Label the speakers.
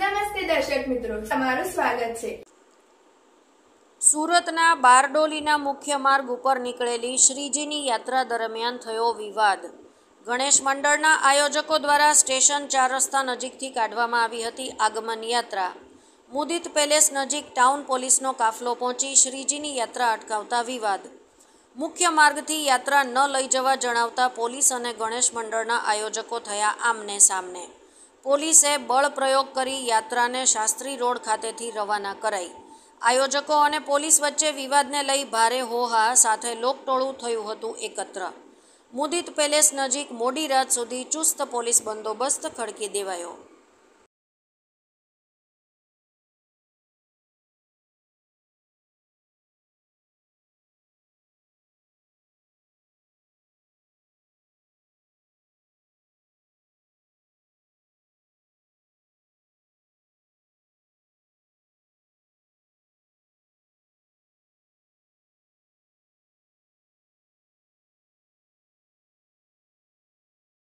Speaker 1: નમસ્તે દર્શક મિત્રો તમારું સ્વાગત છે સુરતના બારડોલીના મુખ્ય માર્ગ ઉપર નીકળેલી શ્રીજીની યાત્રા દરમિયાન થયો વિવાદ ગણેશ મંડળના આયોજકો દ્વારા સ્ટેશન ચાર રસ્તા નજીકથી કાઢવામાં આવી હતી આગમન યાત્રા મુદિત પેલેસ નજીક ટાઉન પોલીસનો કાફલો પહોંચી શ્રીજીની યાત્રા અટકાવતા વિવાદ મુખ્ય માર્ગથી યાત્રા ન લઈ જવા જણાવતા પોલીસ અને ગણેશ મંડળના આયોજકો થયા આમને સામને પોલીસે બળ પ્રયોગ કરી યાત્રાને શાસ્ત્રી રોડ ખાતેથી રવાના કરાઈ આયોજકો અને પોલીસ વચ્ચે વિવાદને લઈ ભારે હોહા સાથે લોકટોળું થયું હતું એકત્ર મુદિત પેલેસ નજીક મોડી રાત સુધી ચુસ્ત પોલીસ બંદોબસ્ત ખડકી દેવાયો